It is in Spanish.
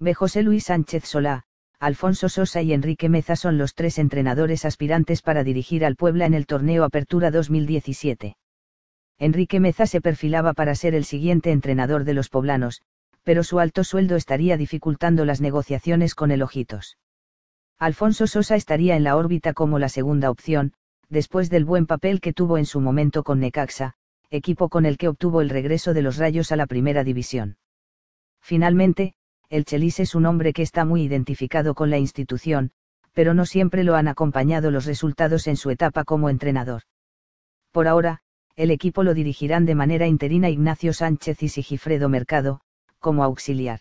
B. José Luis Sánchez Solá, Alfonso Sosa y Enrique Meza son los tres entrenadores aspirantes para dirigir al Puebla en el torneo Apertura 2017. Enrique Meza se perfilaba para ser el siguiente entrenador de los poblanos, pero su alto sueldo estaría dificultando las negociaciones con el Ojitos. Alfonso Sosa estaría en la órbita como la segunda opción, después del buen papel que tuvo en su momento con Necaxa, equipo con el que obtuvo el regreso de los Rayos a la primera división. Finalmente, el Chelis es un hombre que está muy identificado con la institución, pero no siempre lo han acompañado los resultados en su etapa como entrenador. Por ahora, el equipo lo dirigirán de manera interina Ignacio Sánchez y Sigifredo Mercado, como auxiliar.